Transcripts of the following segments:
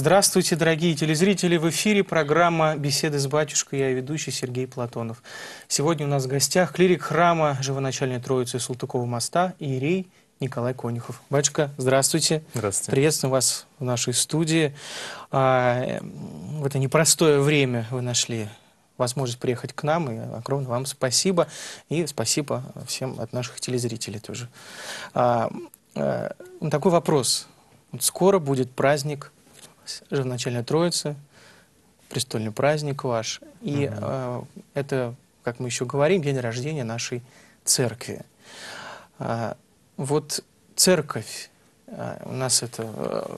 Здравствуйте, дорогие телезрители! В эфире программа «Беседы с батюшкой». Я ведущий Сергей Платонов. Сегодня у нас в гостях клирик храма Живоначальной Троицы Султыкова моста Иерей Николай Конюхов. Батюшка, здравствуйте. Здравствуйте. Приветствую вас в нашей студии. А, в это непростое время вы нашли возможность приехать к нам. И огромное вам спасибо. И спасибо всем от наших телезрителей тоже. А, а, такой вопрос. Скоро будет праздник Живоначальная Троица, престольный праздник ваш. И угу. э, это, как мы еще говорим, день рождения нашей церкви. Э, вот церковь, э, у нас это, э,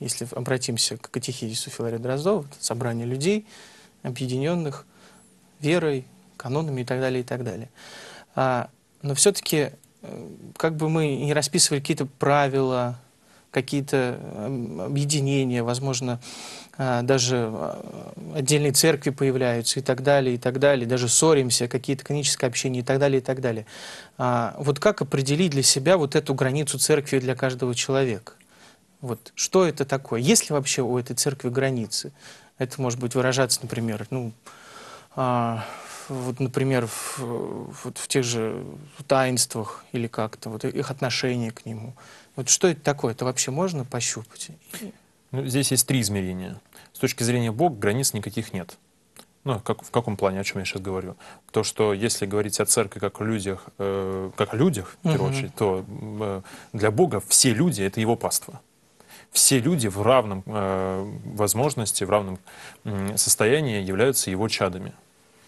если обратимся к катехизису Филария Дроздова, это собрание людей, объединенных верой, канонами и так далее, и так далее. А, но все-таки, э, как бы мы не расписывали какие-то правила, какие-то эм, объединения, возможно, а, даже э, отдельные церкви появляются и так далее, и так далее, даже ссоримся, какие-то канонические общения и так далее, и так далее. А, вот как определить для себя вот эту границу церкви для каждого человека? Вот что это такое? Есть ли вообще у этой церкви границы? Это может быть выражаться, например, ну, а, вот, например, в, вот в тех же таинствах или как-то, вот их отношение к нему. Вот что это такое? Это вообще можно пощупать? Ну, здесь есть три измерения. С точки зрения Бога границ никаких нет. Ну, как, в каком плане, о чем я сейчас говорю? То, что если говорить о церкви как о людях, э, как о людях, в первую угу. очередь, то э, для Бога все люди — это его паства. Все люди в равном э, возможности, в равном э, состоянии являются его чадами.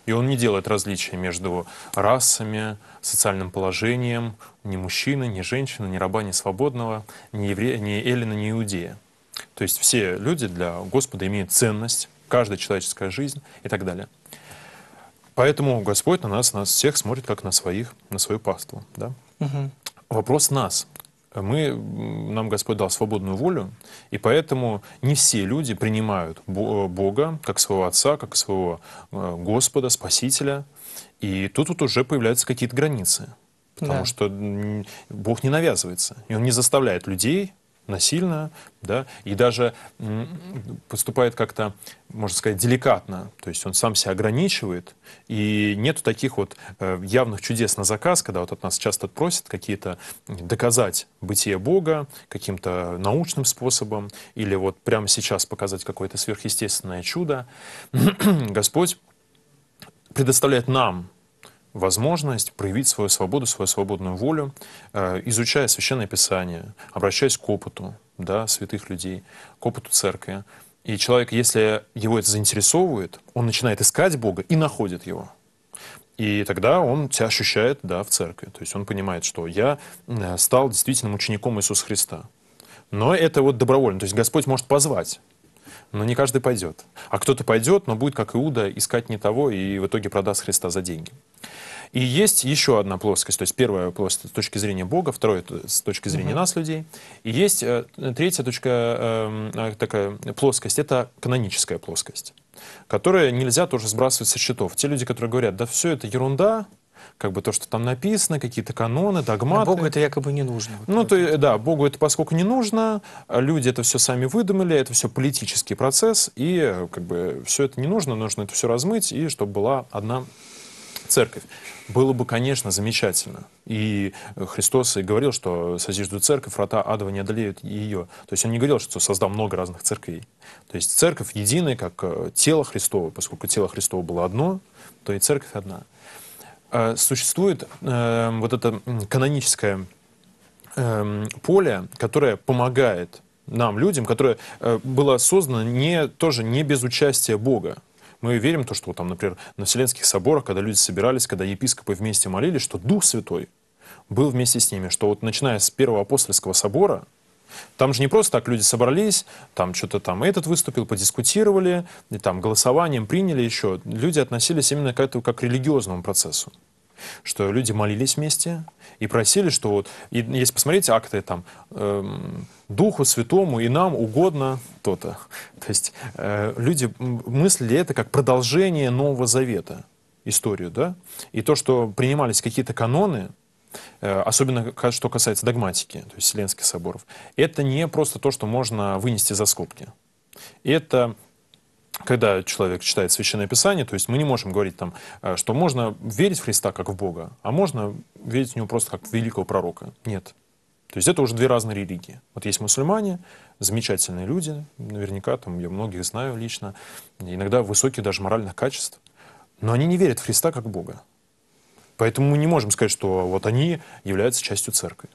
И он не делает различия между расами, социальным положением, ни мужчина, ни женщина, ни раба, ни свободного, ни, еврея, ни эллина, ни иудея. То есть все люди для Господа имеют ценность, каждая человеческая жизнь и так далее. Поэтому Господь на нас, нас всех смотрит как на своих, на свою паству. Да? Угу. Вопрос нас, мы, нам Господь дал свободную волю, и поэтому не все люди принимают Бога как своего Отца, как своего э, Господа, Спасителя. И тут вот уже появляются какие-то границы, потому да. что Бог не навязывается, и Он не заставляет людей насильно, да, и даже поступает как-то, можно сказать, деликатно, то есть он сам себя ограничивает, и нету таких вот э, явных чудес на заказ, когда вот от нас часто просят какие-то доказать бытие Бога каким-то научным способом, или вот прямо сейчас показать какое-то сверхъестественное чудо. Господь предоставляет нам возможность проявить свою свободу, свою свободную волю, э, изучая Священное Писание, обращаясь к опыту да, святых людей, к опыту церкви. И человек, если его это заинтересовывает, он начинает искать Бога и находит его. И тогда он тебя ощущает да, в церкви. То есть он понимает, что я э, стал действительным учеником Иисуса Христа. Но это вот добровольно. То есть Господь может позвать но не каждый пойдет. А кто-то пойдет, но будет, как Иуда, искать не того и в итоге продаст Христа за деньги. И есть еще одна плоскость, то есть первая плоскость с точки зрения Бога, вторая с точки зрения угу. нас, людей. И есть э, третья точка, э, э, такая плоскость, это каноническая плоскость, которая нельзя тоже сбрасывать со счетов. Те люди, которые говорят, да все это ерунда, как бы то, что там написано, какие-то каноны, догматы. А Богу это якобы не нужно. Вот ну, то, это. да, Богу это поскольку не нужно, а люди это все сами выдумали, это все политический процесс, и как бы все это не нужно, нужно это все размыть, и чтобы была одна церковь. Было бы, конечно, замечательно. И Христос и говорил, что созижду церковь, врата адова не одолеют ее. То есть он не говорил, что создам много разных церквей. То есть церковь единая, как э, тело Христово, поскольку тело Христово было одно, то и церковь одна. Э, существует э, вот это каноническое эм, поле, которое помогает нам, людям, которое было создано не, тоже не без участия Бога. Мы верим в то, что там, например, на Вселенских соборах, когда люди собирались, когда епископы вместе молились, что Дух Святой был вместе с ними, что вот начиная с Первого Апостольского собора, там же не просто так люди собрались, там что-то там этот выступил, подискутировали, и там голосованием приняли еще. Люди относились именно к этому как к религиозному процессу что люди молились вместе и просили, что вот, и, если посмотреть акты там, эм, Духу Святому и нам угодно то-то. То есть э, люди мыслили это как продолжение Нового Завета, историю, да? И то, что принимались какие-то каноны, э, особенно что касается догматики, то есть Вселенских соборов, это не просто то, что можно вынести за скобки. Это когда человек читает Священное Писание, то есть мы не можем говорить там, э, что можно верить в Христа как в Бога, а можно верить в Него просто как в великого пророка. Нет. То есть это уже две разные религии. Вот есть мусульмане, замечательные люди, наверняка, там я многих знаю лично, иногда высокие даже моральных качеств, но они не верят в Христа как в Бога. Поэтому мы не можем сказать, что вот они являются частью церкви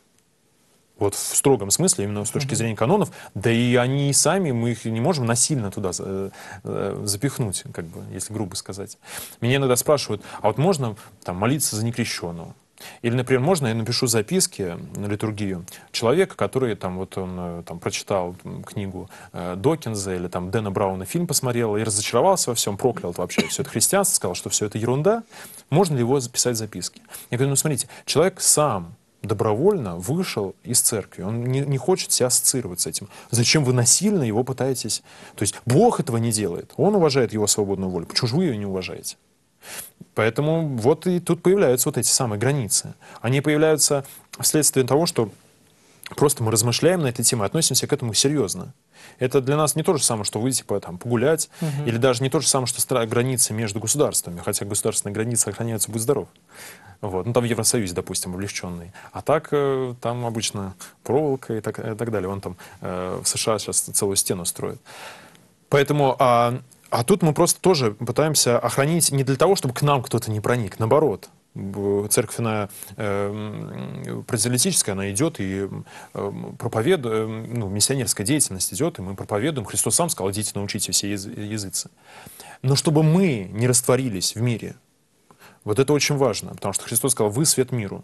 вот в строгом смысле, именно с точки зрения канонов, да и они сами, мы их не можем насильно туда э, э, запихнуть, как бы, если грубо сказать. Меня иногда спрашивают, а вот можно там молиться за некрещенного? Или, например, можно я напишу записки на литургию человека, который там вот он э, там прочитал там, книгу э, Докинза или там Дэна Брауна фильм посмотрел и разочаровался во всем, проклял вообще все это христианство, сказал, что все это ерунда. Можно ли его записать записки? Я говорю, ну смотрите, человек сам добровольно вышел из церкви. Он не, не хочет себя ассоциировать с этим. Зачем вы насильно его пытаетесь... То есть Бог этого не делает. Он уважает его свободную волю. Почему же вы ее не уважаете? Поэтому вот и тут появляются вот эти самые границы. Они появляются вследствие того, что Просто мы размышляем на этой теме, относимся к этому серьезно. Это для нас не то же самое, что выйти типа, по там, погулять, угу. или даже не то же самое, что стра- границы между государствами, хотя государственные границы охраняются будь здоров. Вот. Ну, там Евросоюз, допустим, облегченный. А так э, там обычно проволока и так, и э, так далее. Вон там э, в США сейчас целую стену строят. Поэтому а, а тут мы просто тоже пытаемся охранить не для того, чтобы к нам кто-то не проник, наоборот церковь, она э, эм, прозелитическая, она идет и э, проповед, эм, ну, миссионерская деятельность идет, и мы проповедуем. Христос сам сказал, идите, научите все языцы. Но чтобы мы не растворились в мире, вот это очень важно, потому что Христос сказал, вы свет миру.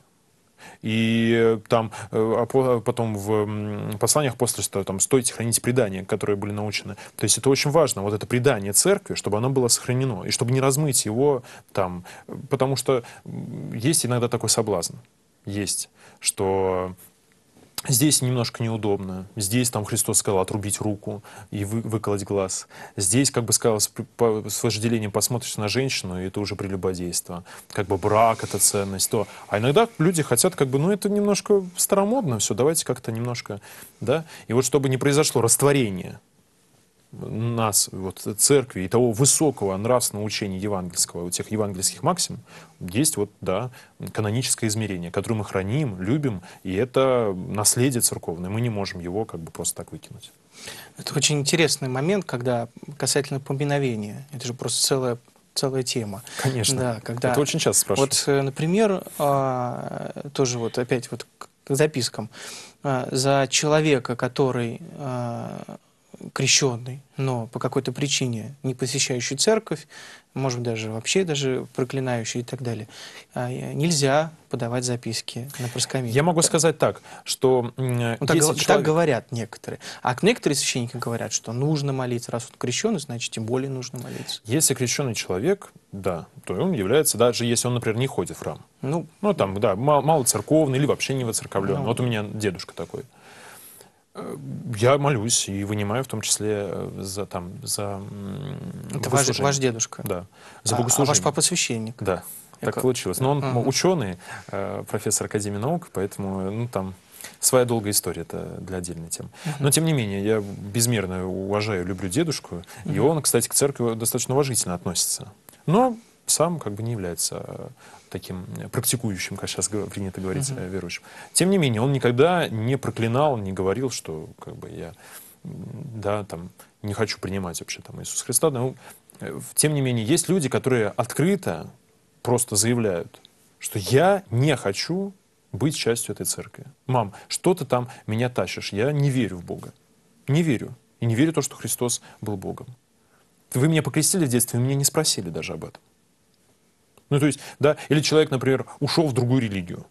И э, там э, а а потом в посланиях после там стойте, храните предания, которые были научены. То есть это очень важно, вот это предание церкви, чтобы оно было сохранено, и чтобы не размыть его там, потому что есть иногда такой соблазн, есть, что Здесь немножко неудобно. Здесь там Христос сказал отрубить руку и вы, выколоть глаз. Здесь, как бы сказал, с, по, с вожделением посмотришь на женщину, и это уже прелюбодейство. Как бы брак — это ценность. То. А иногда люди хотят, как бы, ну это немножко старомодно все, давайте как-то немножко, да? И вот чтобы не произошло растворение, нас, вот церкви, и того высокого нравственного учения евангельского, вот тех евангельских максим, есть вот, да, каноническое измерение, которое мы храним, любим, и это наследие церковное, мы не можем его как бы просто так выкинуть. Это очень интересный момент, когда касательно поминовения, это же просто целая целая тема. Конечно. Да, когда... Это очень часто спрашивают. Вот, э, например, а, тоже вот опять вот к запискам. А, за человека, который а, крещенный, но по какой-то причине не посещающий церковь, может даже вообще даже проклинающий и так далее, а, нельзя подавать записки на проскамин. Я могу сказать так, что ну, так, человек... так говорят некоторые, а некоторые священники говорят, что нужно молиться, раз он крещенный, значит тем более нужно молиться. Если крещенный человек, да, то он является даже если он, например, не ходит в храм, ну, ну там да, мало церковный или вообще не воцерковленный. Ну, вот у меня дедушка такой. Э, я молюсь и вынимаю в том числе э, за там за Это ваш, ваш дедушка? Да. За а, богослужение. А ваш папа священник? Да. Так Эко... получилось. Но он ага. ученый, э, профессор Академии наук, поэтому ну, там своя долгая история, это для отдельной темы. Uh -huh. Но, тем не менее, я безмерно уважаю, люблю дедушку, uh -huh. и он, кстати, к церкви достаточно уважительно относится. Но сам как бы не является таким э, практикующим, как сейчас принято говорить, угу. верующим. Тем не менее, он никогда не проклинал, не говорил, что как бы я да, там, не хочу принимать вообще там Иисуса Христа. Но, ну, э, тем не менее, есть люди, которые открыто просто заявляют, что я не хочу быть частью этой церкви. Мам, что ты там меня тащишь? Я не верю в Бога. Не верю. И не верю в то, что Христос был Богом. Вы меня покрестили в детстве, вы меня не спросили даже об этом. Ну, то есть, да, или человек, например, ушел в другую религию.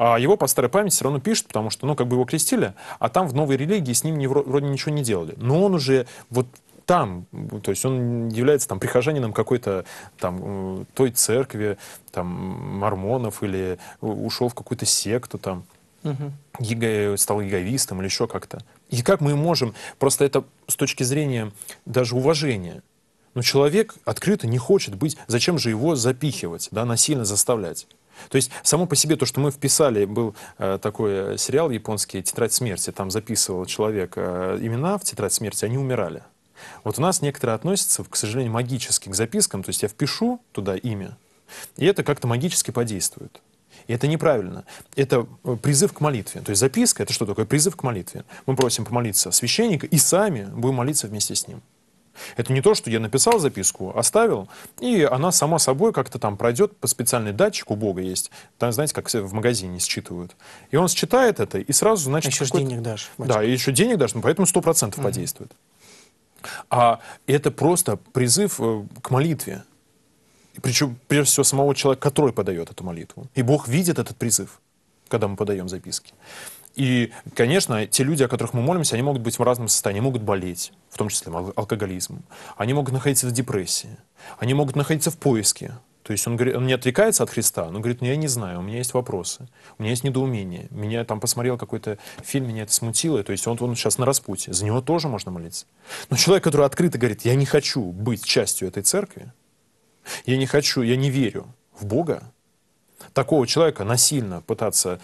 А его по старой памяти все равно пишут, потому что, ну, как бы его крестили, а там в новой религии с ним не, вроде ничего не делали. Но он уже вот там, то есть он является там прихожанином какой-то там э, той церкви, там мормонов или ушел в какую-то секту там, угу. яго, стал яговистом или еще как-то. И как мы можем, просто это с точки зрения даже уважения, но человек открыто не хочет быть, зачем же его запихивать, да, насильно заставлять. То есть само по себе то, что мы вписали, был э, такой э, сериал японский «Тетрадь смерти», там записывал человек э, имена в «Тетрадь смерти», они умирали. Вот у нас некоторые относятся, к сожалению, магически к запискам, то есть я впишу туда имя, и это как-то магически подействует. И это неправильно. Это э, призыв к молитве. То есть записка — это что такое? Призыв к молитве. Мы просим помолиться священника и сами будем молиться вместе с ним. Это не то, что я написал записку, оставил, и она сама собой как-то там пройдет по специальный датчику. у Бога есть. Там, знаете, как в магазине считывают. И он считает это, и сразу, значит... А еще денег дашь. Мальчик. Да, и еще денег дашь, ну, поэтому 100% угу. подействует. А это просто призыв э, к молитве. Причем, прежде всего, самого человека, который подает эту молитву. И Бог видит этот призыв, когда мы подаем записки. И, конечно, те люди, о которых мы молимся, они могут быть в разном состоянии, могут болеть, в том числе алкоголизмом. Они могут находиться в депрессии, они могут находиться в поиске. То есть он, говорит, он не отвлекается от Христа, но говорит, ну я не знаю, у меня есть вопросы, у меня есть недоумение, меня там посмотрел какой-то фильм, меня это смутило, то есть он, он сейчас на распутье, за него тоже можно молиться. Но человек, который открыто говорит, я не хочу быть частью этой церкви, я не хочу, я не верю в Бога, такого человека насильно пытаться,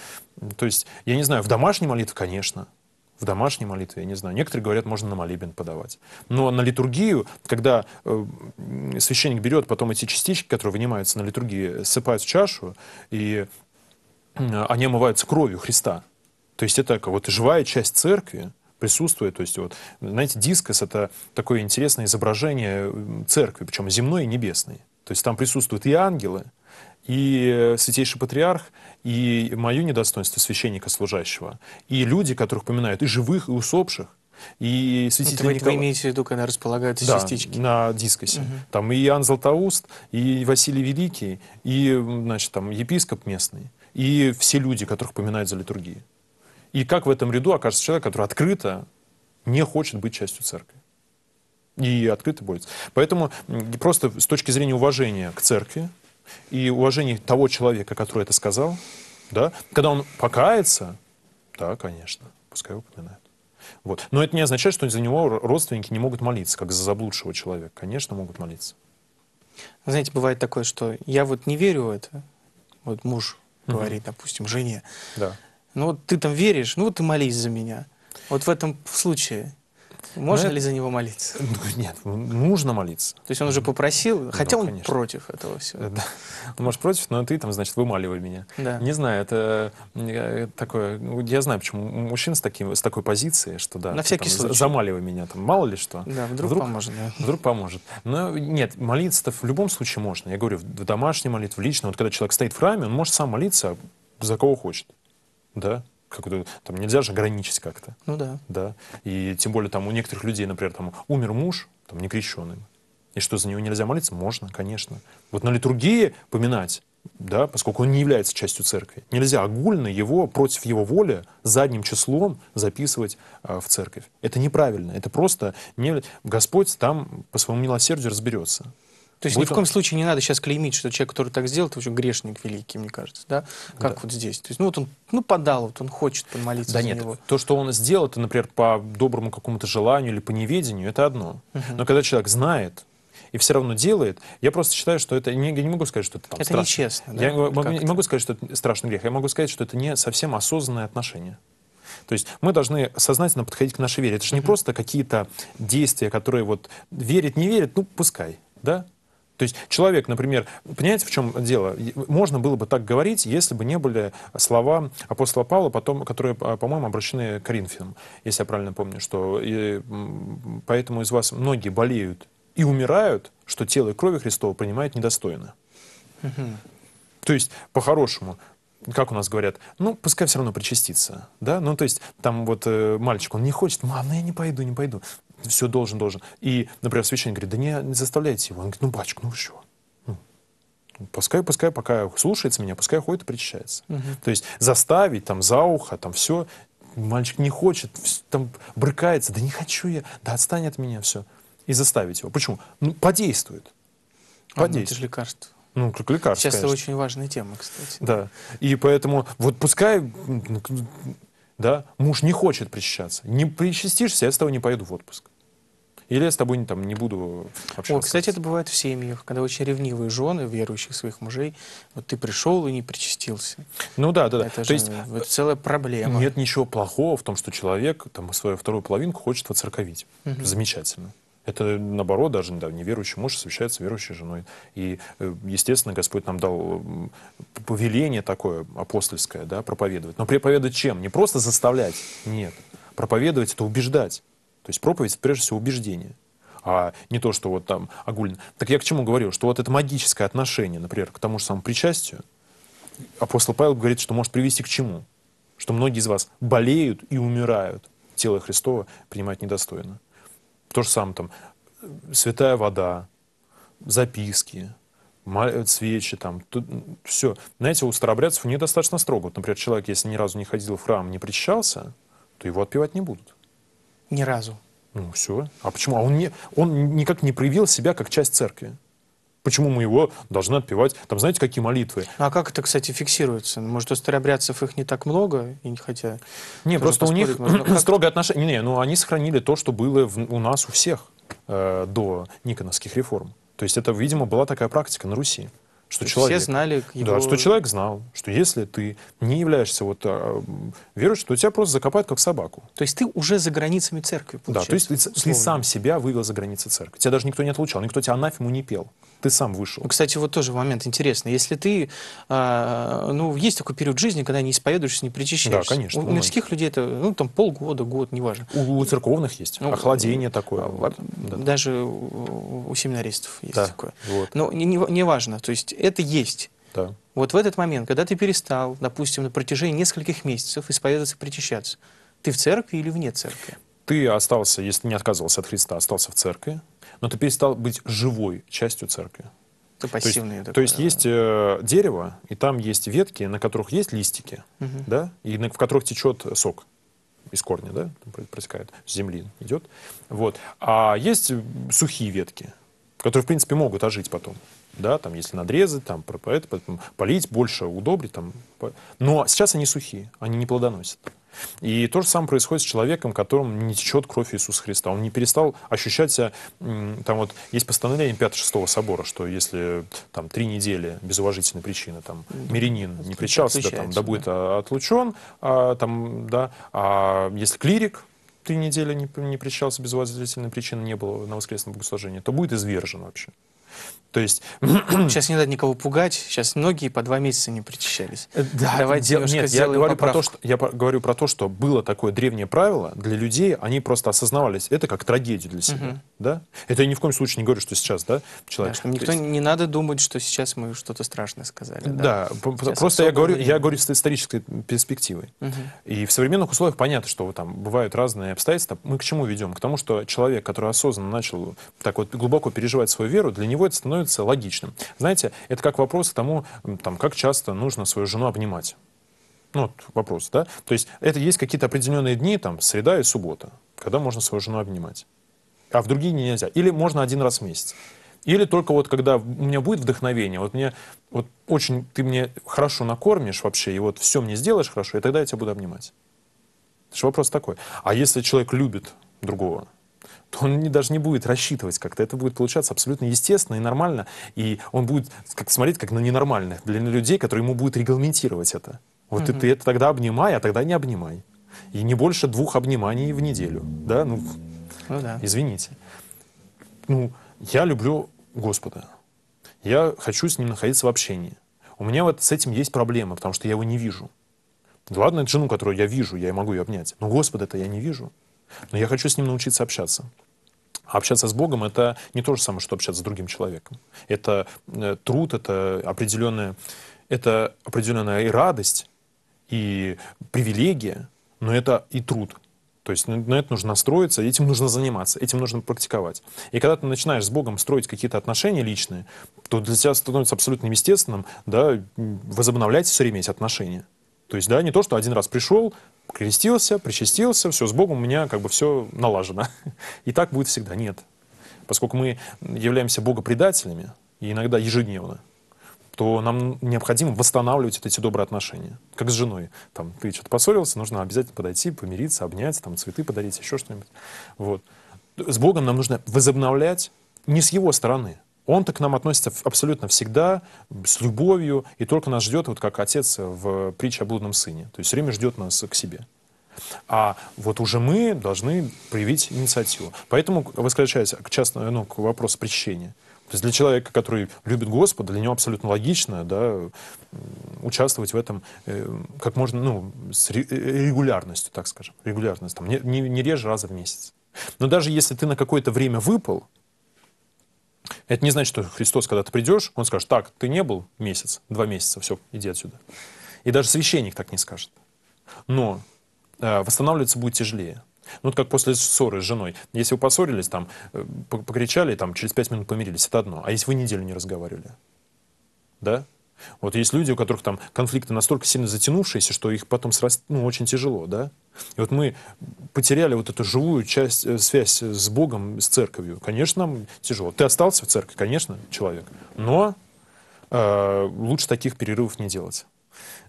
то есть, я не знаю, в домашней молитве, конечно, в домашней молитве, я не знаю. Некоторые говорят, можно на молебен подавать. Но на литургию, когда э, священник берет потом эти частички, которые вынимаются на литургии, сыпают в чашу, и э, они омываются кровью Христа. То есть это вот живая часть церкви, присутствует. То есть, вот, знаете, дискос — это такое интересное изображение церкви, причем земной и небесной. То есть там присутствуют и ангелы, и э, Святейший Патриарх, и мое недостоинство священника служащего, и люди, которых поминают, и живых, и усопших. И святитель ну, Николай... Вы имеете в виду, когда располагаются да, частички? на дискосе. Угу. Там и Иоанн Златоуст, и Василий Великий, и, значит, там епископ местный, и все люди, которых поминают за литургии. И как в этом ряду окажется человек, который открыто не хочет быть частью церкви? И открыто будет. Поэтому просто с точки зрения уважения к церкви, и уважение того человека, который это сказал, да, когда он покается, да, конечно, пускай упоминает. Вот. Но это не означает, что за него родственники не могут молиться, как за заблудшего человека. Конечно, могут молиться. Знаете, бывает такое, что я вот не верю в это. Вот муж угу. говорит, допустим, жене. Да. Ну вот ты там веришь, ну вот ты молись за меня. Вот в этом случае можно Но ну, ли это... за него молиться? Ну, нет, ну, нужно молиться. То есть он уже попросил, хотя он конечно. против этого всего. Да. Он, может, против, но ты там, значит, вымаливай меня. Да. Не знаю, это э, такое... Я знаю, почему Мужчина с, таким, с такой позицией, что да... На типа, всякий там, случай. Замаливай меня, там, мало ли что. Да, вдруг, вдруг поможет. Да. Вдруг поможет. Но нет, молиться-то в любом случае можно. Я говорю, в домашней молитве, в личной. Вот когда человек стоит в храме, он может сам молиться за кого хочет. Да, какой-то, там нельзя же ограничить как-то. Ну да. Да. И тем более там у некоторых людей, например, там умер муж, там не крещенный. И что, за него нельзя молиться? Можно, конечно. Вот на литургии поминать, да, поскольку он не является частью церкви, нельзя огульно его против его воли задним числом записывать э, в церковь. Это неправильно. Это просто не... Господь там по своему милосердию разберется. То есть Будь ни в коем он... случае не надо сейчас клеймить, что человек, который так сделал, это уже грешник великий, мне кажется, да? Как да. вот здесь. То есть, ну вот он, ну подал, вот он хочет помолиться да за нет, него. То, что он сделал, это, например, по доброму какому-то желанию или по неведению, это одно. Угу. Но когда человек знает, и все равно делает, я просто считаю, что это... Не, я не могу сказать, что это там Это страшно. нечестно. Да? Я могу, не могу сказать, что это страшный грех. Я могу сказать, что это не совсем осознанное отношение. То есть мы должны сознательно подходить к нашей вере. Это же не mm -hmm. просто какие-то действия, которые вот верит, не верит, ну пускай, да? То есть человек, например, понимаете, в чем дело? Можно было бы так говорить, если бы не были слова апостола Павла, потом, которые, а, по-моему, обращены к Коринфянам, если я правильно помню, что и, поэтому из вас многие болеют и умирают, что тело и крови Христова принимают недостойно. Угу. То есть, по-хорошему, как у нас говорят, ну, пускай все равно причастится, да, ну, то есть, там вот э, мальчик, он не хочет, мам, ну, я не пойду, не пойду все должен, должен. И, например, священник говорит, да не, не заставляйте его. Он говорит, ну, батюшка, ну что чего? Ну, ну, пускай, пускай пока слушается меня, пускай ходит и причащается. Угу. То есть заставить, там, за ухо, там, все. Мальчик не хочет, там, брыкается, да не хочу я, да отстань от меня, все. И заставить его. Почему? Ну, подействует. Подействует. А, ну, это же лекарство. Ну, как лекарство, Сейчас конечно. это очень важная тема, кстати. Да. И поэтому вот пускай да, муж не хочет причащаться. Не причастишься, я с тобой не поеду в отпуск. Или я с тобой не, там, не буду общаться. О, кстати, это бывает в семьях, когда очень ревнивые жены, верующих своих мужей, вот ты пришел и не причастился. Ну да, да, да. Это То же есть, вот, целая проблема. Нет ничего плохого в том, что человек там, свою вторую половинку хочет воцерковить. Угу. Замечательно. Это, наоборот, даже да, неверующий муж совещается верующей женой. И, э, естественно, Господь нам дал повеление такое апостольское, да, проповедовать. Но проповедовать чем? Не просто заставлять, нет. Проповедовать — это убеждать. То есть проповедь, прежде всего, убеждение а не то, что вот там огульно. Так я к чему говорю? Что вот это магическое отношение, например, к тому же самому причастию, апостол Павел говорит, что может привести к чему? Что многие из вас болеют и умирают. Тело Христова принимать недостойно. То же самое там святая вода, записки, свечи, там, тут, все. Знаете, у старообрядцев недостаточно строго. Вот, например, человек, если ни разу не ходил в храм, не причащался, то его отпевать не будут. Ни разу. Ну все. А почему? А он, не, он никак не проявил себя как часть церкви. Почему мы его должны отпевать? Там знаете, какие молитвы? А как это, кстати, фиксируется? Может, у старообрядцев их не так много? И не хотя... Не, просто у них можно... А строгое отношение. Не, ну они сохранили то, что было в, у нас у всех э, до Никоновских реформ. То есть это, видимо, была такая практика на Руси. Что человек, все знали его... Да, что человек знал, что если ты не являешься вот, а, верующим, то тебя просто закопают как собаку. То есть ты уже за границами церкви, получается? Да, то есть ты, ты сам себя вывел за границы церкви. Тебя даже никто не отлучал, никто тебя анафему не пел ты сам вышел. Ну, кстати, вот тоже момент интересный. Если ты, э, ну, есть такой период жизни, когда не исповедуешься, не причащаешься. Да, конечно. У, у мирских людей это, ну, там, полгода, год, неважно. У, у церковных есть ну, охладение такое. А, да. Даже у, у семинаристов есть да, такое. Вот. Но неважно, не, не важно, то есть это есть. Да. Вот в этот момент, когда ты перестал, допустим, на протяжении нескольких месяцев исповедоваться, причащаться, ты в церкви или вне церкви? Ты остался, если не отказывался от Христа, остался в церкви, но ты перестал быть живой частью церкви. Это пассивные. То есть, то есть есть э, дерево, и там есть ветки, на которых есть листики, угу. да, и на, в которых течет сок из корня, да, протекает, с земли идет. Вот. А есть э, сухие ветки, которые, в принципе, могут ожить потом. Да, там, если надрезать, там, полить, больше удобрить. Там. Но сейчас они сухие, они не плодоносят. И то же самое происходит с человеком, которому не течет кровь Иисуса Христа. Он не перестал ощущать себя, там вот есть постановление 5-6 собора, что если там три недели без уважительной причины, там, мирянин не причался, да, там, да, будет а, отлучен, а, там, да, а если клирик, три недели не, не причался без уважительной причины, не было на воскресном богослужении, то будет извержен вообще. То есть... сейчас не надо никого пугать, сейчас многие по два месяца не причащались. Э, да, Давайте дел... Нет, я говорю, про то, что, я говорю про то, что было такое древнее правило для людей, они просто осознавались это как трагедия для себя. Угу. Да? Это я ни в коем случае не говорю, что сейчас, да, человек... Да, никто есть... не надо думать, что сейчас мы что-то страшное сказали. Да, да просто я говорю, я говорю с исторической перспективой. Угу. И в современных условиях понятно, что там бывают разные обстоятельства. Мы к чему ведем? К тому, что человек, который осознанно начал так вот глубоко переживать свою веру, для него это становится становится логичным. Знаете, это как вопрос к тому, там, как часто нужно свою жену обнимать. Ну, вот вопрос, да? То есть это есть какие-то определенные дни, там, среда и суббота, когда можно свою жену обнимать. А в другие дни нельзя. Или можно один раз в месяц. Или только вот когда у меня будет вдохновение, вот мне вот очень ты мне хорошо накормишь вообще, и вот все мне сделаешь хорошо, и тогда я тебя буду обнимать. Это же вопрос такой. А если человек любит другого, то он не, даже не будет рассчитывать как-то. Это будет получаться абсолютно естественно и нормально. И он будет как, смотреть как на ненормальных, для людей, которые ему будут регламентировать это. Вот угу. Mm -hmm. ты, ты это тогда обнимай, а тогда не обнимай. И не больше двух обниманий в неделю. Да, ну, ну да. извините. Ну, я люблю Господа. Я хочу с ним находиться в общении. У меня вот с этим есть проблема, потому что я его не вижу. Ладно, это жену, которую я вижу, я и могу ее обнять. Но Господа-то я не вижу. Но я хочу с ним научиться общаться. А общаться с Богом — это не то же самое, что общаться с другим человеком. Это э, труд, это определенная, это определенная и радость, и привилегия, но это и труд. То есть на это нужно настроиться, этим нужно заниматься, этим нужно практиковать. И когда ты начинаешь с Богом строить какие-то отношения личные, то для тебя становится абсолютно естественным да, возобновлять все время эти отношения. То есть, да, не то, что один раз пришел, крестился, причастился, все, с Богом у меня как бы все налажено. И так будет всегда. Нет. Поскольку мы являемся богопредателями, и иногда ежедневно, то нам необходимо восстанавливать вот эти добрые отношения. Как с женой. Там, ты что-то поссорился, нужно обязательно подойти, помириться, обнять, там, цветы подарить, еще что-нибудь. Вот. С Богом нам нужно возобновлять не с его стороны, он так к нам относится абсолютно всегда, с любовью, и только нас ждет, вот как отец в притче о блудном сыне. То есть время ждет нас к себе. А вот уже мы должны проявить инициативу. Поэтому, возвращаясь к, частному, ну, к вопросу причащения, то есть для человека, который любит Господа, для него абсолютно логично да, участвовать в этом э, как можно, ну, с э, регулярностью, так скажем, регулярность, там, не, не реже раза в месяц. Но даже если ты на какое-то время выпал, это не значит, что Христос, когда ты придешь, он скажет, так, ты не был месяц, два месяца, все, иди отсюда. И даже священник так не скажет. Но э, восстанавливаться будет тяжелее. Ну, вот как после ссоры с женой. Если вы поссорились, там, э, покричали, там, через пять минут помирились, это одно. А если вы неделю не разговаривали, да? Вот есть люди, у которых там конфликты настолько сильно затянувшиеся, что их потом сраст... ну, очень тяжело, да? И вот мы потеряли вот эту живую часть, э, связь с Богом, с церковью. Конечно, нам тяжело. Ты остался в церкви, конечно, человек, но э, лучше таких перерывов не делать.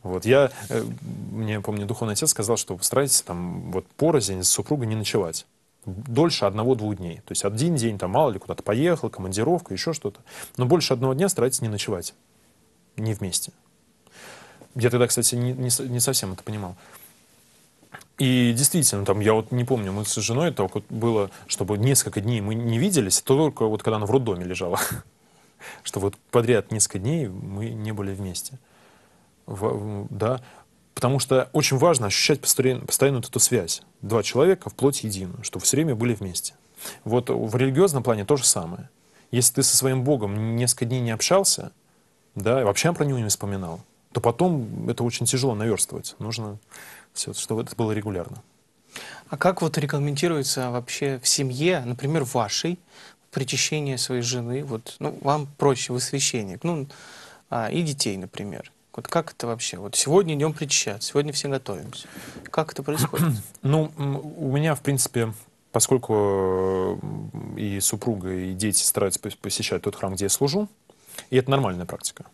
Вот я, э, мне, помню, духовный отец сказал, что старайтесь там вот порознь с супругой не ночевать дольше одного-двух дней. То есть один день, там, мало ли, куда-то поехал, командировка, еще что-то. Но больше одного дня старайтесь не ночевать не вместе. Я тогда, кстати, не, не, не совсем это понимал. И действительно, там, я вот не помню, мы с женой только вот было, чтобы несколько дней мы не виделись, только вот когда она в роддоме лежала. Что вот подряд несколько дней мы не были вместе. В, да, потому что очень важно ощущать постоянно, постоянно вот эту связь. Два человека в плоти единую, чтобы все время были вместе. Вот в религиозном плане то же самое. Если ты со своим Богом несколько дней не общался, да, и вообще про него не вспоминал, то потом это очень тяжело наверстывать. Нужно все, чтобы это было регулярно. А как вот рекомендуется вообще в семье, например, вашей, причащение своей жены, вот, ну, вам проще, вы священник, ну, а, и детей, например. Вот как это вообще? Вот сегодня идем причащать, сегодня все готовимся. Как это происходит? Ну, у меня, в принципе, поскольку э, и супруга, и дети стараются посещать тот храм, где я служу, и это нормальная практика.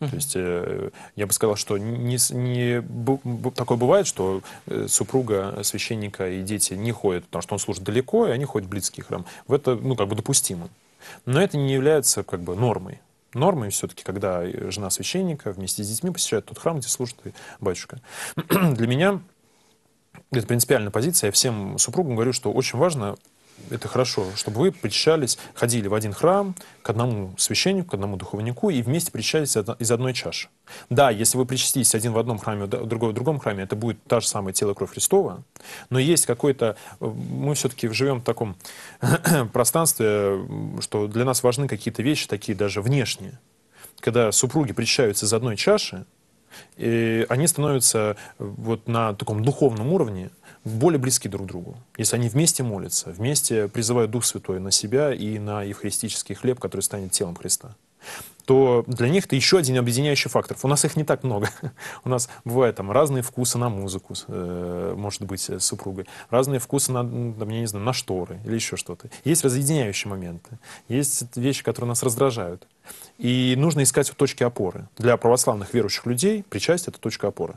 Uh -huh. То есть э, я бы сказал, что не, не, бу, бу, такое бывает, что э, супруга священника и дети не ходят, потому что он служит далеко, и они ходят в близкий храм. В это, ну, как бы допустимо. Но это не является, как бы, нормой. Нормой все-таки, когда э, жена священника вместе с детьми посещает тот храм, где служит батюшка. Для меня это принципиальная позиция. Я всем супругам говорю, что очень важно это хорошо, чтобы вы причащались, ходили в один храм, к одному священнику, к одному духовнику и вместе причащались из одной чаши. Да, если вы причаститесь один в одном храме, другой в другом храме, это будет та же самая тело кровь Христова, но есть какой-то... Э, мы все-таки живем в таком пространстве, что для нас важны какие-то вещи, такие даже внешние. Когда супруги причащаются из одной чаши, и они становятся э, вот на таком духовном уровне более близки друг к другу. Если они вместе молятся, вместе призывают Дух Святой на себя и на евхаристический хлеб, который станет телом Христа то для них это еще один объединяющий фактор. У нас их не так много. У нас бывают там разные вкусы на музыку, э, может быть, с супругой, разные вкусы на, ну, там, я не знаю, на шторы или еще что-то. Есть разъединяющие моменты, есть вещи, которые нас раздражают. И нужно искать точки опоры. Для православных верующих людей причастие — это точка опоры.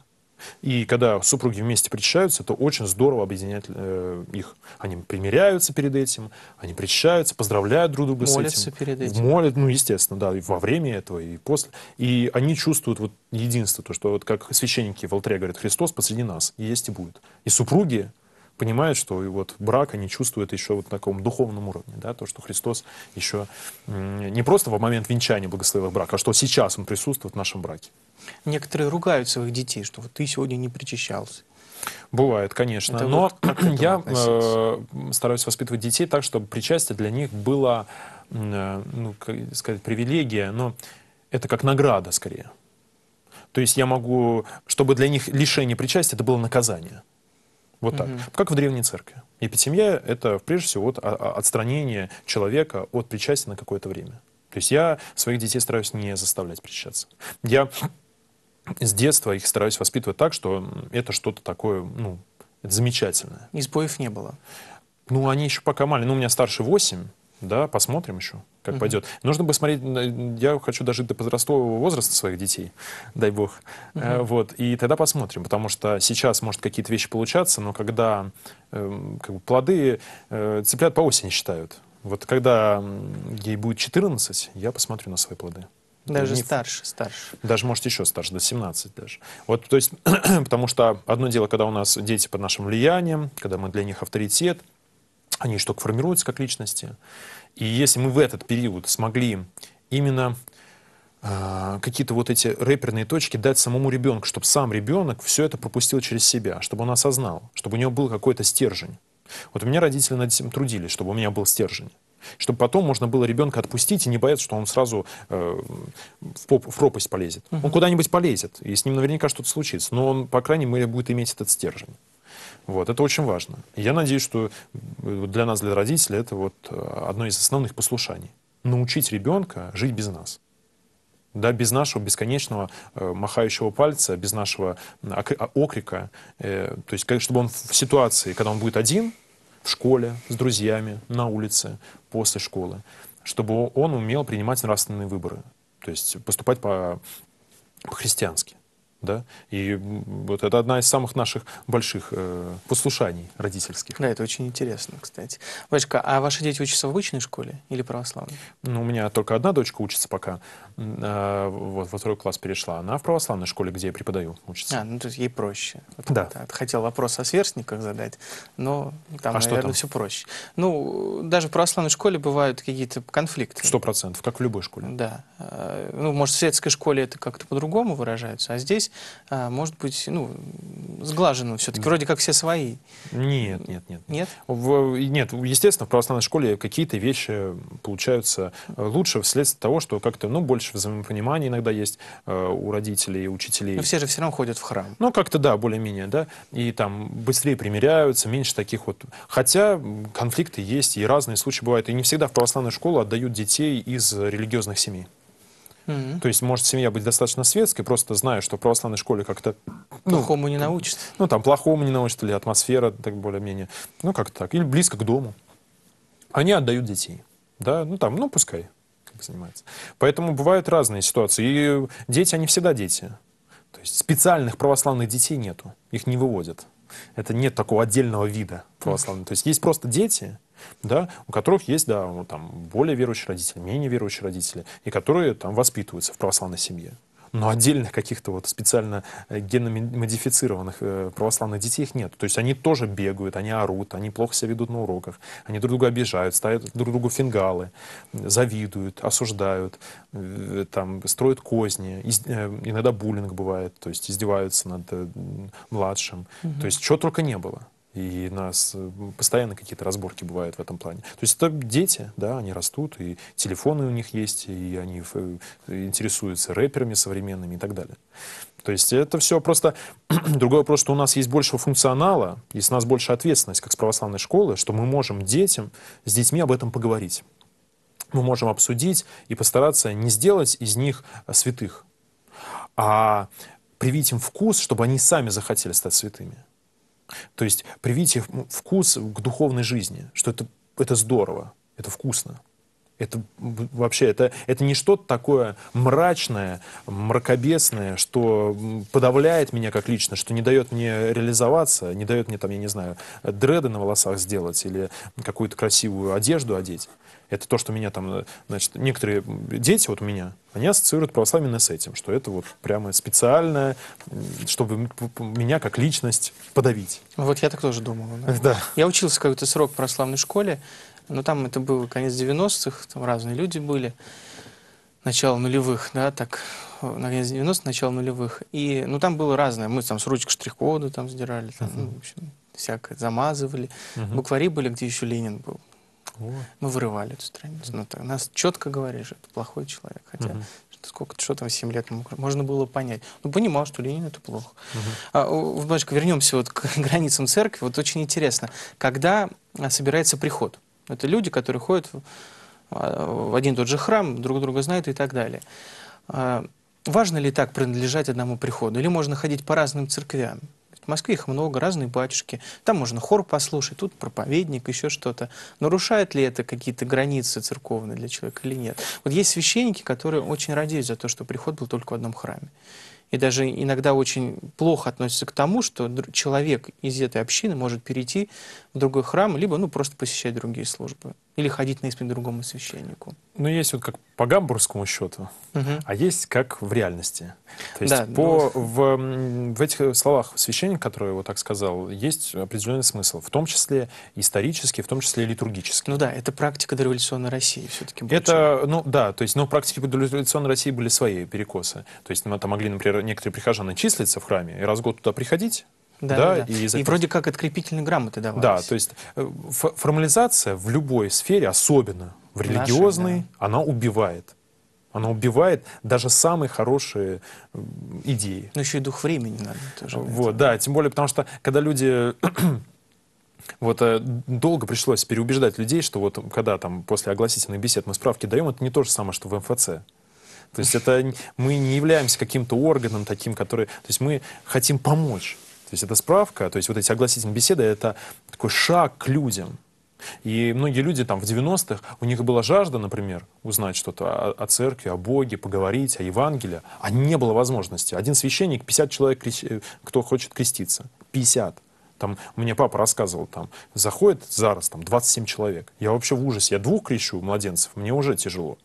И когда супруги вместе причащаются, это очень здорово объединять э, их. Они примиряются перед этим, они причащаются, поздравляют друг друга Молятся с этим. Молятся перед этим. Молят, ну, естественно, да, и во время этого, и после. И они чувствуют вот единство, то, что вот как священники в алтаре говорят, Христос посреди нас, есть и будет. И супруги понимает, что и вот брак они чувствуют еще вот на таком духовном уровне, да, то, что Христос еще не просто в момент венчания благословил брак, а что сейчас Он присутствует в нашем браке. Некоторые ругают своих детей, что вот ты сегодня не причащался. Бывает, конечно. Это Но вот я э, стараюсь воспитывать детей так, чтобы причастие для них было, э, ну, как сказать, привилегия, но это как награда скорее. То есть я могу, чтобы для них лишение причастия это было наказание. Вот так. Угу. Как в древней церкви. Епитемия – это, прежде всего, вот, отстранение человека от причастия на какое-то время. То есть я своих детей стараюсь не заставлять причащаться. Я с детства их стараюсь воспитывать так, что это что-то такое, ну, это замечательное. Избоев не было? Ну, они еще пока маленькие. Ну, у меня старше 8, да, посмотрим еще, как угу. пойдет. Нужно бы смотреть, я хочу дожить до подросткового возраста своих детей, дай бог. Угу. Э, вот, и тогда посмотрим, потому что сейчас, может, какие-то вещи получаться, но когда эм, как бы плоды э, цыплят по осени считают. Вот когда ей будет 14, я посмотрю на свои плоды. Даже не... старше, старше. Даже, может, еще старше, до 17 даже. Вот, то есть, потому что одно дело, когда у нас дети под нашим влиянием, когда мы для них авторитет, они что формируются как личности. И если мы в этот период смогли именно э, какие-то вот эти рэперные точки дать самому ребенку, чтобы сам ребенок все это пропустил через себя, чтобы он осознал, чтобы у него был какой-то стержень. Вот у меня родители над этим трудились, чтобы у меня был стержень. Чтобы потом можно было ребенка отпустить и не бояться, что он сразу э, в, поп, в пропасть полезет. Угу. Он куда-нибудь полезет, и с ним наверняка что-то случится. Но он, по крайней мере, будет иметь этот стержень. Вот, это очень важно. Я надеюсь, что э, для нас, для родителей, это вот э, одно из основных послушаний. Научить ребенка жить без нас. Да, без нашего бесконечного э, махающего пальца, без нашего а, окрика. Э, то есть, чтобы он в ситуации, когда он будет один, в школе, с друзьями, на улице, после школы, чтобы он умел принимать нравственные выборы. То есть поступать по, по-христиански да, и вот это одна из самых наших больших э, послушаний родительских. Да, это очень интересно, кстати. Вачка, а ваши дети учатся в обычной школе или православной? Ну, у меня только одна дочка учится пока, э, вот во второй класс перешла, она в православной школе, где я преподаю, учится. А, ну, то есть ей проще. Вот, да. Вот, хотел вопрос о сверстниках задать, но там, а наверное, что там? все проще. Ну, даже в православной школе бывают какие-то конфликты. Сто процентов, как в любой школе. Да. Э, ну, может, в светской школе это как-то по-другому выражается, а здесь а, может быть, ну, сглажено все-таки, вроде как все свои. Нет, нет, нет. Нет? В, нет, естественно, в православной школе какие-то вещи получаются э, лучше вследствие того, что как-то, ну, больше взаимопонимания иногда есть э, у родителей, учителей. Но все же все равно ходят в храм. Ну, как-то, да, более-менее, да, и там быстрее примиряются, меньше таких вот. Хотя конфликты есть, и разные случаи бывают, и не всегда в православную школу отдают детей из религиозных семей. Mm-hmm. То есть может семья быть достаточно светской, просто зная, что в православной школе как-то... Ну, плохому не научат. Ну, там, плохому не научат, или атмосфера так более-менее. Ну, как то так. Или близко к дому. Они отдают детей. Да, ну там, ну пускай как занимается. Поэтому бывают разные ситуации. И дети, они всегда дети. То есть специальных православных детей нету. Их не выводят. Это нет такого отдельного вида православных. Mm-hmm. То есть есть просто дети, да, у которых есть, да, там, более верующие родители, менее верующие родители, и которые там воспитываются в православной семье. Но отдельных каких-то вот специально э, генно э, православных детей их нет. То есть они тоже бегают, они орут, они плохо себя ведут на уроках, они друг друга обижают, ставят друг другу фингалы, завидуют, осуждают, э, там, строят козни, иногда буллинг бывает, то есть издеваются над младшим. Угу. То есть чего только не было и нас э, постоянно какие-то разборки бывают в этом плане. То есть это дети, да, они растут, и телефоны у них есть, и они э, интересуются рэперами современными и так далее. То есть это все просто... Другой вопрос, что у нас есть больше функционала, есть у нас больше ответственность, как с православной школы, что мы можем детям, с детьми об этом поговорить. Мы можем обсудить и постараться не сделать из них э, святых, а привить им вкус, чтобы они сами захотели стать святыми. То есть привить вкус к духовной жизни, что это, это здорово, это вкусно. Это вообще, это, это не что-то такое мрачное, мракобесное, что подавляет меня как лично, что не дает мне реализоваться, не дает мне, там, я не знаю, дреды на волосах сделать или какую-то красивую одежду одеть. Это то, что меня там, э, значит, некоторые дети вот у меня, они ассоциируют православие именно с этим, что это вот прямо специальное, чтобы меня как личность подавить. Вот я так тоже думал. Да. да. Я учился какой-то срок в православной школе, но там это было конец 90-х, там разные люди были, начало нулевых, да, так, э, на конец 90 начало нулевых. И, ну, там было разное. Мы там с ручкой штрих-коду там сдирали, там, uh-huh. ну, в общем, всякое замазывали. Uh-huh. Буквари были, где еще Ленин был. О. Мы вырывали эту страницу. Но ну, так, нас четко говорили, что это плохой человек. Хотя угу. сколько, что там 7 лет можно было понять. Ну, понимал, что Ленин это плохо. Угу. А, немножко вернемся вот к границам церкви. Вот очень интересно, когда а, собирается приход. Это люди, которые ходят а, в один и тот же храм, друг друга знают и так далее. А, важно ли так принадлежать одному приходу? Или можно ходить по разным церквям? В Москве их много, разные батюшки. Там можно хор послушать, тут проповедник, еще что-то. Нарушает ли это какие-то границы церковные для человека или нет? Вот есть священники, которые очень радеют за то, что приход был только в одном храме. И даже иногда очень плохо относятся к тому, что человек из этой общины может перейти в другой храм, либо ну, просто посещать другие службы или ходить на исповедь другому священнику. Ну, есть вот как по гамбургскому счету, угу. а есть как в реальности. То есть да, по, ну... в, в этих словах священник, который его так сказал, есть определенный смысл, в том числе исторический, в том числе литургический. Ну да, это практика дореволюционной России все-таки. Это, ну да, то есть, но практики дореволюционной России были свои перекосы. То есть, там могли, например, некоторые прихожане числиться в храме и раз в год туда приходить, да, да, да. И, и вроде как открепительные грамоты давались. Да, то есть э, формализация в любой сфере, особенно в религиозной, Наши, да. она убивает. Она убивает даже самые хорошие идеи. Ну еще и дух времени надо тоже. Вот, да, тем более, потому что когда люди вот э, долго пришлось переубеждать людей, что вот когда там после огласительных бесед мы справки даем, это не то же самое, что в МФЦ. То есть это мы не являемся каким-то органом таким, который... То есть мы хотим помочь. То есть это справка, то есть вот эти огласительные беседы, это такой шаг к людям. И многие люди там в 90-х, у них была жажда, например, узнать что-то о, о церкви, о Боге, поговорить, о Евангелии, а не было возможности. Один священник, 50 человек, э, кто хочет креститься, 50. Там, мне папа рассказывал, там, заходит зараз там 27 человек. Я вообще в ужасе, я двух крещу младенцев, мне уже тяжело.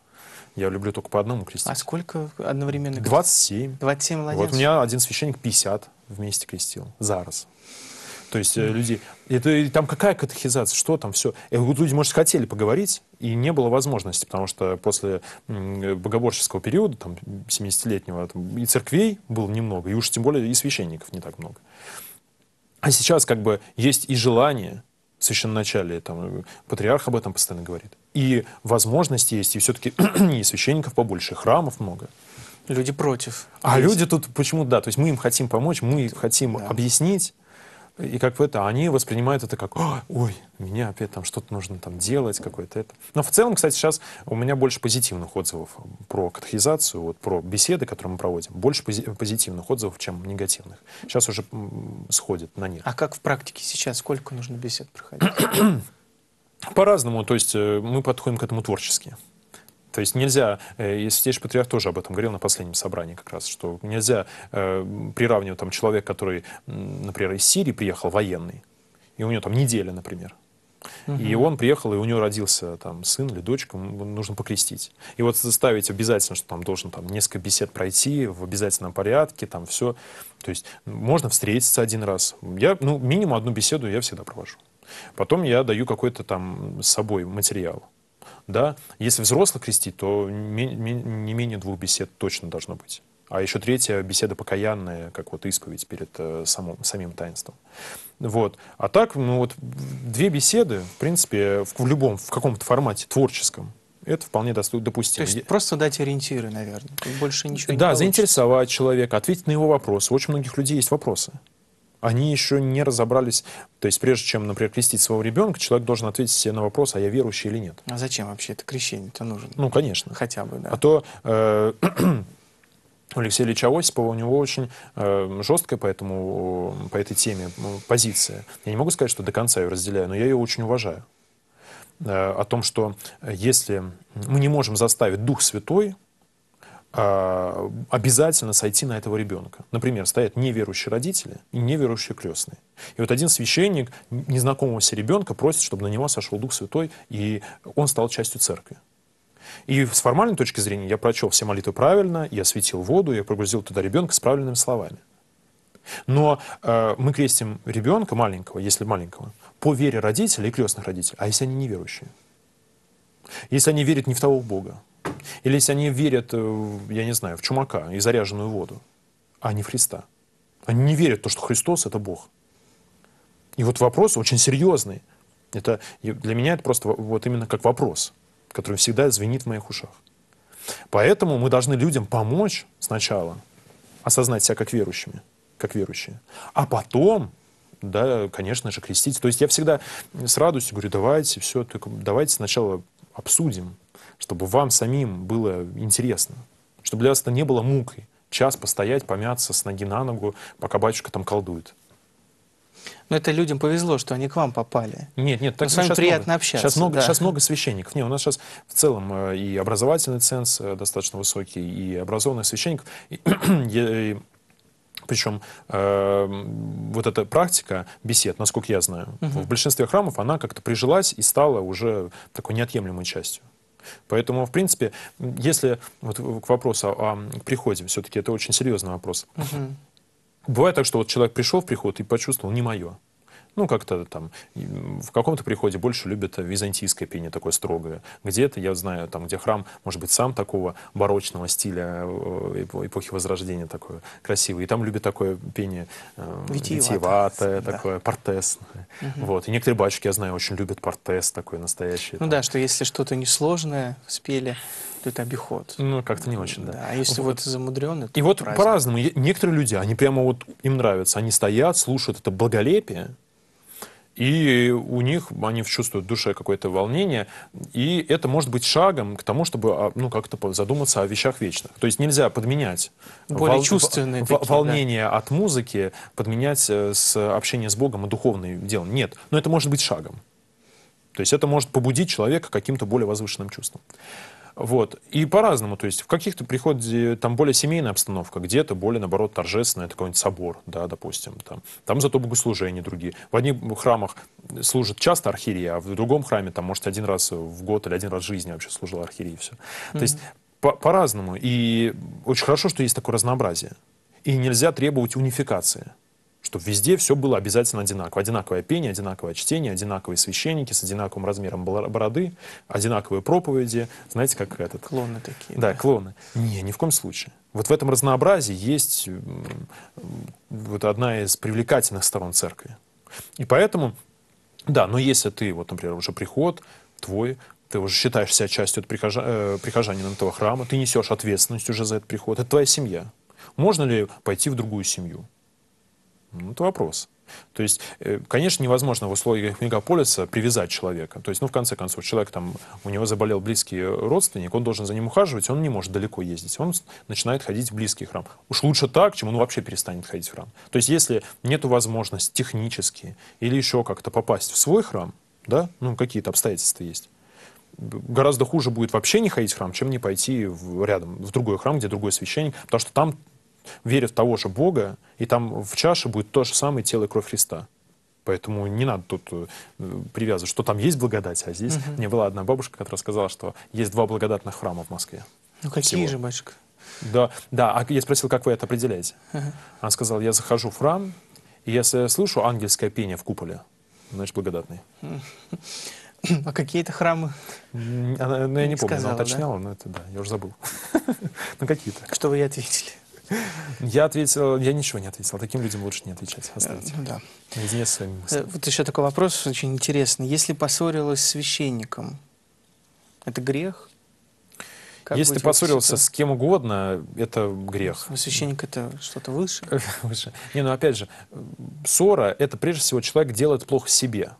Я люблю только по одному крестить. А сколько одновременно? 27. 27 младенцев? Вот у меня один священник 50 вместе крестил. За раз. То есть mm. люди... Это, там какая катехизация? Что там все? Э, люди, может, хотели поговорить, и не было возможности, потому что после богоборческого периода, там, 70-летнего, там, и церквей было немного, и уж тем более и священников не так много. А сейчас как бы есть и желание, в начале там, э, патриарх об этом постоянно говорит, и возможности есть, и все-таки и священников побольше, и храмов много. Люди против. А есть. люди тут почему да, то есть мы им хотим помочь, мы им хотим да. объяснить, и как в это, они воспринимают это как, «А, ой, меня опять там что-то нужно там делать, какое-то это. Но в целом, кстати, сейчас у меня больше позитивных отзывов про катехизацию, вот про беседы, которые мы проводим, больше позитивных отзывов, чем негативных. Сейчас уже сходит на нет. А как в практике сейчас? Сколько нужно бесед проходить? По-разному, то есть э, мы подходим к этому творчески. То есть нельзя, э, и Святейший Патриарх тоже об этом говорил на последнем собрании как раз, что нельзя э, приравнивать там человека, который, например, из Сирии приехал военный, и у него там неделя, например, Угу. И он приехал, и у него родился там сын или дочка, нужно покрестить. И вот заставить обязательно, что там должен там несколько бесед пройти в обязательном порядке, там все. То есть можно встретиться один раз. Я, ну, минимум одну беседу я всегда провожу. Потом я даю какой-то там с собой материал. Да? Если взрослых крестить, то не менее двух бесед точно должно быть. А еще третья беседа покаянная, как вот исповедь перед э, самым, самим таинством. Вот. А так, ну вот, две беседы, в принципе, в, в любом, в каком-то формате творческом, это вполне допустимо. То есть просто дать ориентиры, наверное. Больше ничего да, не Да, заинтересовать человека, ответить на его вопросы. У очень многих людей есть вопросы они еще не разобрались, то есть прежде чем, например, крестить своего ребенка, человек должен ответить себе на вопрос, а я верующий или нет. А зачем вообще это крещение-то нужно? Ну, конечно. Хотя бы, да. А то э, у Алексея Ильича Осипова, у него очень э, жесткая по, этому, по этой теме позиция. Я не могу сказать, что до конца ее разделяю, но я ее очень уважаю. Э, о том, что если мы не можем заставить Дух Святой а, обязательно сойти на этого ребенка. Например, стоят неверующие родители и неверующие крестные. И вот один священник незнакомого себе ребенка просит, чтобы на него сошел Дух Святой, и он стал частью церкви. И с формальной точки зрения я прочел все молитвы правильно, я светил воду, я погрузил туда ребенка с правильными словами. Но э, мы крестим ребенка маленького, если маленького, по вере родителей и крестных родителей, а если они неверующие? Если они верят не в того Бога, или если они верят, э, я не знаю, в чумака и заряженную воду, а не в Христа. Они не верят в то, что Христос – это Бог. И вот вопрос очень серьезный. Это, для меня это просто вот именно как вопрос, который всегда звенит в моих ушах. Поэтому мы должны людям помочь сначала осознать себя как верующими, как верующие. А потом да, конечно же, креститься. То есть я всегда с радостью говорю, давайте все, только давайте сначала обсудим, чтобы вам самим было интересно, чтобы для вас это не было мукой. Час постоять, помяться с ноги на ногу, пока батюшка там колдует. Но это людям повезло, что они к вам попали. Нет, нет, так ну, с вами приятно много, общаться. Сейчас много, да. сейчас много священников. Нет, у нас сейчас в целом э, и образовательный ценз э, достаточно высокий, и образованных священников. причем э, эм, вот эта практика бесед, насколько я знаю, угу. в большинстве храмов она как-то прижилась и стала уже такой неотъемлемой частью. Поэтому, в принципе, если вот к вопросу о, приходе, все-таки это очень серьезный вопрос. Угу. Бывает так, что вот человек пришел в приход и почувствовал, не мое ну, как-то там, в каком-то приходе больше любят византийское пение такое строгое. Где-то, я знаю, там, где храм, может быть, сам такого барочного стиля э, эпохи Возрождения такое красивое. И там любят такое пение э, витиеватое, да. такое портесное. Угу. Вот. И некоторые батюшки, я знаю, очень любят портес такой настоящий. Ну там. да, что если что-то несложное спели, то это обиход. Ну, как-то не очень, да. да. А если вот, вот замудренный, то И вот по-разному. Некоторые люди, они прямо вот, им нравится. Они стоят, слушают это благолепие, и у них, они чувствуют в душе какое-то волнение, и это может быть шагом к тому, чтобы а, ну, как-то задуматься о вещах вечных. То есть нельзя подменять э, Более вол... чувственные такие, волнение да. от музыки, подменять э, с общение с Богом и духовным делом. Нет, но это может быть шагом. То есть это может побудить человека к каким-то более возвышенным чувствам. Вот. И по-разному, то есть в каких-то приходит там более семейная обстановка, где-то более, наоборот, торжественная, это какой-нибудь собор, да, допустим. Там, там зато богослужения другие. В одних храмах служит часто архиерея, а в другом храме, там, может, один раз в год или один раз в жизни вообще служила архиерея, и все. Mm-hmm. То есть по- по-разному. И очень хорошо, что есть такое разнообразие. И нельзя требовать унификации чтобы везде все было обязательно одинаково. Одинаковое пение, одинаковое чтение, одинаковые священники с одинаковым размером бороды, одинаковые проповеди. Знаете, как этот... Клоны такие. Да, да? клоны. Не, ни в коем случае. Вот в этом разнообразии есть вот одна из привлекательных сторон церкви. И поэтому, да, но если ты, вот, например, уже приход твой, ты уже считаешь себя частью прихожа, э, прихожанином этого храма, ты несешь ответственность уже за этот приход, это твоя семья. Можно ли пойти в другую семью? Ну, это вопрос. То есть, э, конечно, невозможно в условиях мегаполиса привязать человека. То есть, ну, в конце концов, человек там, у него заболел близкий э, родственник, он должен за ним ухаживать, он не может далеко ездить. Он начинает ходить в близкий храм. Уж лучше так, чем он вообще перестанет ходить в храм. То есть, если нет возможности технически или еще как-то попасть в свой храм, да, ну, какие-то обстоятельства есть, гораздо хуже будет вообще не ходить в храм, чем не пойти в, рядом, в другой храм, где другой священник, потому что там верят в того же Бога, и там в чаше будет то же самое тело и кровь Христа. Поэтому не надо тут э, привязывать, что там есть благодать, а здесь... Угу. Мне была одна бабушка, которая сказала, что есть два благодатных храма в Москве. Ну какие всего. же, батюшка? Да, да. А я спросил, как вы это определяете? Ага. Она сказала, я захожу в храм, и если я слышу ангельское пение в куполе, значит, благодатный. А какие это храмы? Она, ну, я не, не помню, сказала, она уточняла, да? но это да, я уже забыл. ну, какие-то. Что вы ей ответили? Я ответил, я ничего не ответил. Таким людям лучше не отвечать, оставить. Э, да. Наедине с своими мыслями. Э, вот еще такой вопрос очень интересный. Если поссорилась с священником, это грех? Как Если ты поссорился с кем угодно, это грех. Но священник это что-то выше? выше. Не, ну опять же, ссора это прежде всего человек делает плохо себе.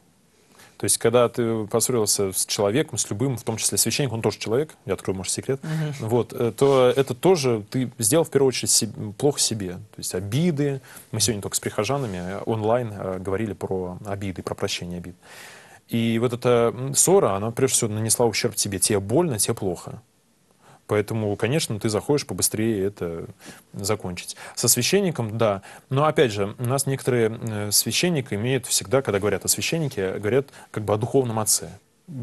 То есть, когда ты поссорился с человеком, с любым, в том числе священник, он тоже человек, я открою, может, секрет, угу. вот, э, то это тоже ты сделал, в первую очередь, себе, плохо себе. То есть, обиды, мы сегодня только с прихожанами э, онлайн э, говорили про обиды, про прощение обид. И вот эта ссора, она, прежде всего, нанесла ущерб тебе. Тебе больно, тебе плохо. Поэтому, конечно, ты заходишь побыстрее это закончить. Со священником, да. Но, опять же, у нас некоторые э, священники имеют всегда, когда говорят о священнике, говорят как бы о духовном отце.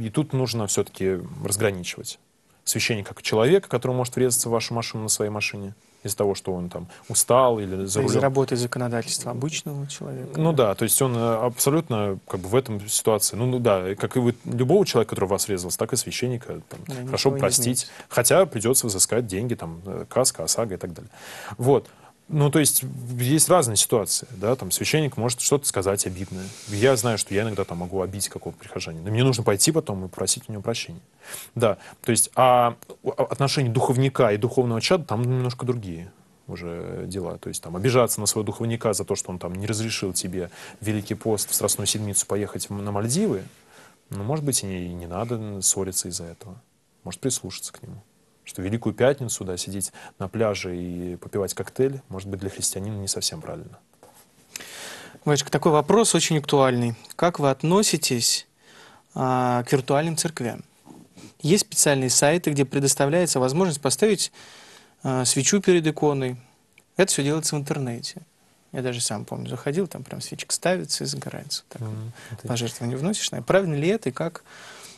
И тут нужно все-таки разграничивать. Священник как человек, который может врезаться в вашу машину на своей машине, из-за того, что он там устал или за рулем. Из-за работы законодательства обычного человека. Ну да, то есть он э, абсолютно как бы в этом ситуации, ну, ну да, как и вы, любого человека, который вас резался, так и священника, там, да, хорошо простить, хотя придется взыскать деньги, там, э, каска, ОСАГО и так далее. Вот. Ну, то есть есть разные ситуации, да, там священник может что-то сказать обидное. Я знаю, что я иногда там могу обидеть какого-то прихожанина, но мне нужно пойти потом и просить у него прощения. Да, то есть, а, а отношения духовника и духовного чада там немножко другие уже дела. То есть там обижаться на своего духовника за то, что он там не разрешил тебе Великий пост в Страстную Седмицу поехать на Мальдивы, ну, может быть, и не, и не надо ссориться из-за этого. Может, прислушаться к нему что Великую Пятницу, да, сидеть на пляже и попивать коктейль, может быть, для христианина не совсем правильно. Вачка, такой вопрос очень актуальный. Как вы относитесь а, к виртуальным церквям? Есть специальные сайты, где предоставляется возможность поставить а, свечу перед иконой. Это все делается в интернете. Я даже сам помню, заходил, там прям свечка ставится и загорается. Так, mm-hmm. Пожертвование вносишь. Правильно ли это и как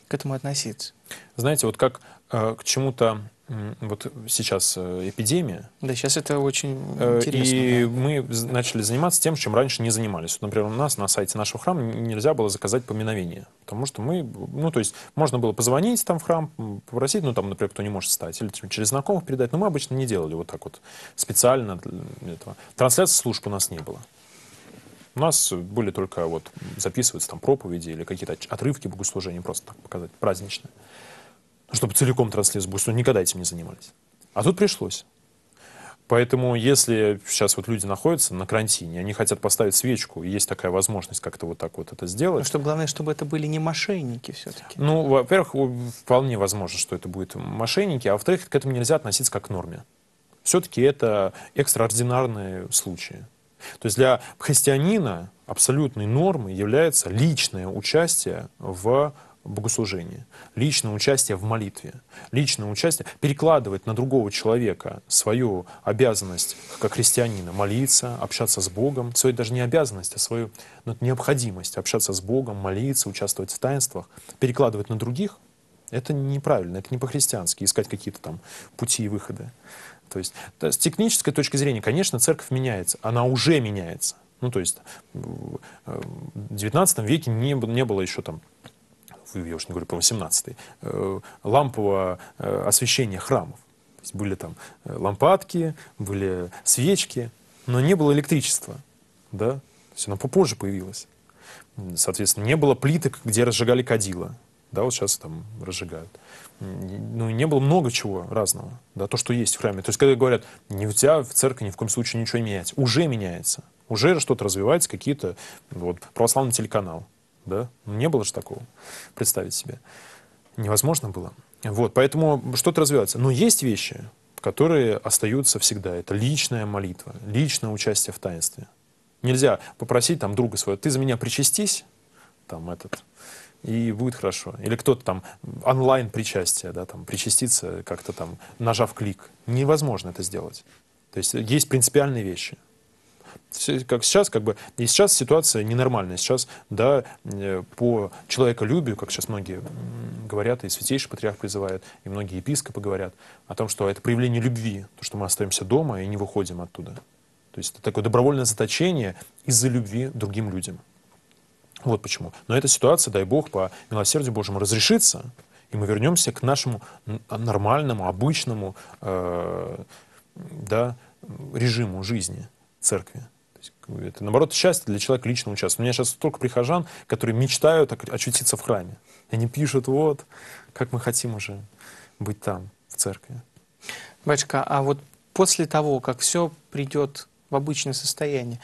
к этому относиться? Знаете, вот как э, к чему-то вот сейчас э, эпидемия. Да, сейчас это очень э, интересно. И да. мы начали заниматься тем, чем раньше не занимались. Вот, например, у нас на сайте нашего храма нельзя было заказать поминовение, потому что мы, ну, то есть можно было позвонить там в храм, попросить, ну, там, например, кто не может встать, или через знакомых передать, но мы обычно не делали вот так вот специально для этого. Трансляции служб у нас не было. У нас были только вот записываются там проповеди или какие-то отрывки богослужения, просто так показать, праздничные. Ну, чтобы целиком транслировать Божье что никогда этим не занимались. А тут пришлось. Поэтому, если сейчас вот люди находятся на карантине, они хотят поставить свечку, и есть такая возможность как-то вот так вот это сделать. Но ну, чтобы, главное, чтобы это были не мошенники все-таки. Ну, во-первых, вполне возможно, что это будут мошенники, а во-вторых, к этому нельзя относиться как к норме. Все-таки это экстраординарные случаи. То есть для христианина абсолютной нормой является личное участие в богослужение, личное участие в молитве, личное участие, перекладывать на другого человека свою обязанность как христианина молиться, общаться с Богом, свою даже не обязанность, а свою ну, необходимость общаться с Богом, молиться, участвовать в таинствах, перекладывать на других, это неправильно, это не по-христиански, искать какие-то там пути и выходы. То есть с технической точки зрения, конечно, церковь меняется, она уже меняется. Ну, то есть в XIX э, веке не, не было еще там я уж не говорю про 18 э, лампового э, освещения храмов. То есть были там э, лампадки, были свечки, но не было электричества, да, то есть оно попозже появилось. Соответственно, не было плиток, где разжигали кадила, да, вот сейчас там разжигают. Ну, не было много чего разного, да, то, что есть в храме. То есть, когда говорят, нельзя в церкви ни в коем случае ничего не менять, уже меняется, уже что-то развивается, какие-то, вот, православный телеканал, да? Ну, не было же такого представить себе. Невозможно было. Вот, поэтому что-то развивается. Но есть вещи, которые остаются всегда. Это личная молитва, личное участие в таинстве. Нельзя попросить там друга своего, ты за меня причастись, там этот, и будет хорошо. Или кто-то там онлайн причастие, да, там причаститься как-то там, нажав клик. Невозможно это сделать. То есть есть принципиальные вещи – как сейчас, как бы, и сейчас ситуация ненормальная. Сейчас, да, э, по человеколюбию, как сейчас многие говорят, и святейший патриарх призывает, и многие епископы говорят о том, что это проявление любви, то, что мы остаемся дома и не выходим оттуда. То есть это такое добровольное заточение из-за любви другим людям. Вот почему. Но эта ситуация, дай бог, по милосердию Божьему разрешится, и мы вернемся к нашему а, нормальному, обычному э, да, режиму жизни церкви. Это, наоборот, счастье для человека лично участвовать. У меня сейчас столько прихожан, которые мечтают очутиться в храме. Они пишут, вот, как мы хотим уже быть там, в церкви. Батюшка, а вот после того, как все придет в обычное состояние,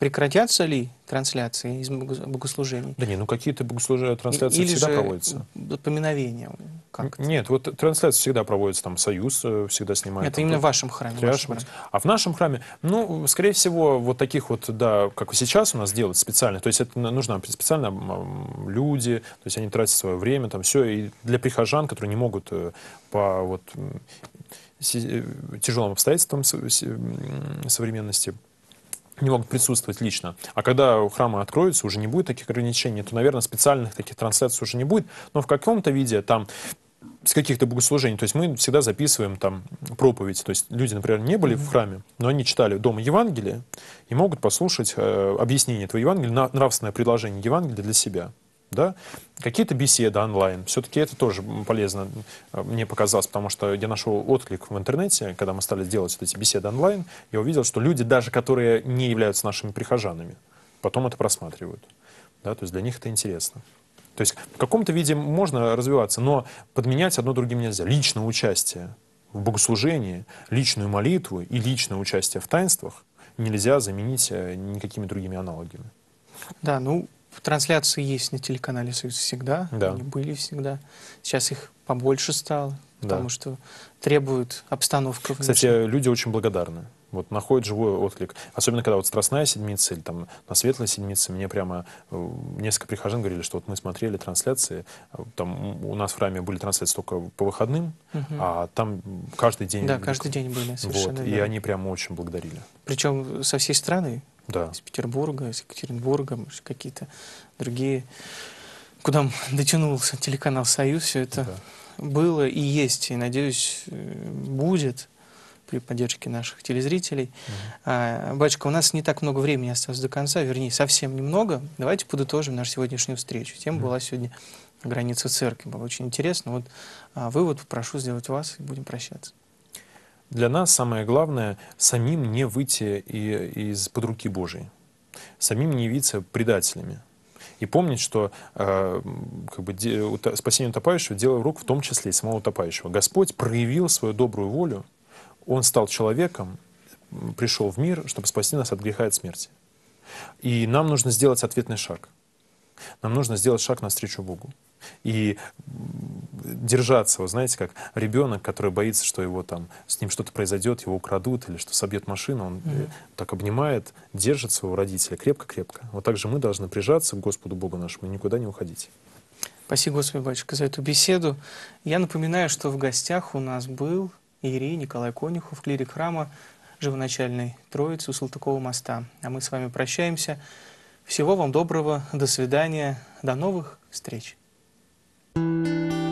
Прекратятся ли трансляции из богослужений? Да не, ну какие-то богослужения, трансляции Или всегда же проводятся. поминовения? Как -то. Нет, вот трансляции всегда проводятся, там Союз э, всегда снимает. Это именно в вашем храме, в вашем храме. А в нашем храме, ну, скорее всего, вот таких вот, да, как сейчас у нас делают специально, то есть это нужно специально люди, то есть они тратят свое время, там все, и для прихожан, которые не могут э, по вот э, тяжелым обстоятельствам современности не могут присутствовать лично. А когда храмы откроются, уже не будет таких ограничений, то, наверное, специальных таких трансляций уже не будет. Но в каком-то виде там с каких-то богослужений. То есть мы всегда записываем там проповедь. То есть люди, например, не были mm-hmm. в храме, но они читали дома Евангелие и могут послушать э, объяснение этого Евангелия, нравственное предложение Евангелия для себя да, какие-то беседы онлайн. Все-таки это тоже полезно э, мне показалось, потому что я нашел отклик в интернете, когда мы стали делать вот эти беседы онлайн, я увидел, что люди, даже которые не являются нашими прихожанами, потом это просматривают. Да, то есть для них это интересно. То есть в каком-то виде можно развиваться, но подменять одно другим нельзя. Личное участие в богослужении, личную молитву и личное участие в таинствах нельзя заменить э, никакими другими аналогами. Да, ну, Трансляции есть на телеканале «Союз всегда», да. они были всегда. Сейчас их побольше стало, потому да. что требуют обстановка. Внешне. Кстати, люди очень благодарны. Вот находит живой отклик. Особенно, когда вот Страстная Седмица или там на Светлой Седмице, мне прямо э, несколько прихожан говорили, что вот мы смотрели трансляции, там у нас в храме были трансляции только по выходным, угу. а там каждый день... Да, каждый день были, совершенно вот, И они прямо очень благодарили. Причем со всей страны да. из Петербурга, из Екатеринбурга, может, какие-то другие, куда дотянулся телеканал «Союз», все это да. было и есть, и, надеюсь, э, будет при поддержке наших телезрителей. mm батюшка, у нас не так много времени осталось до конца, вернее, совсем немного. Давайте подытожим нашу сегодняшнюю встречу. Тема mm была сегодня граница церкви. Было очень интересно. Вот а, вывод прошу сделать вас, и будем прощаться. Для нас самое главное самим не выйти из под руки Божией, самим не явиться предателями. И помнить, что э, как бы, де, ута, спасение утопающего – дело рук в том числе и самого утопающего. Господь проявил свою добрую волю, Он стал человеком, пришел в мир, чтобы спасти нас от греха и от смерти. И нам нужно сделать ответный шаг. Нам нужно сделать шаг навстречу Богу и держаться, вы знаете, как ребенок, который боится, что его там с ним что-то произойдет, его украдут или что собьет машину, он mm-hmm. так обнимает, держит своего родителя крепко-крепко. Вот так же мы должны прижаться к Господу Богу нашему и никуда не уходить. Спасибо, Господи Батюшка, за эту беседу. Я напоминаю, что в гостях у нас был Ирий Николай Конюхов, клирик храма Живоначальной Троицы у Салтыкова моста. А мы с вами прощаемся. Всего вам доброго, до свидания, до новых встреч. Música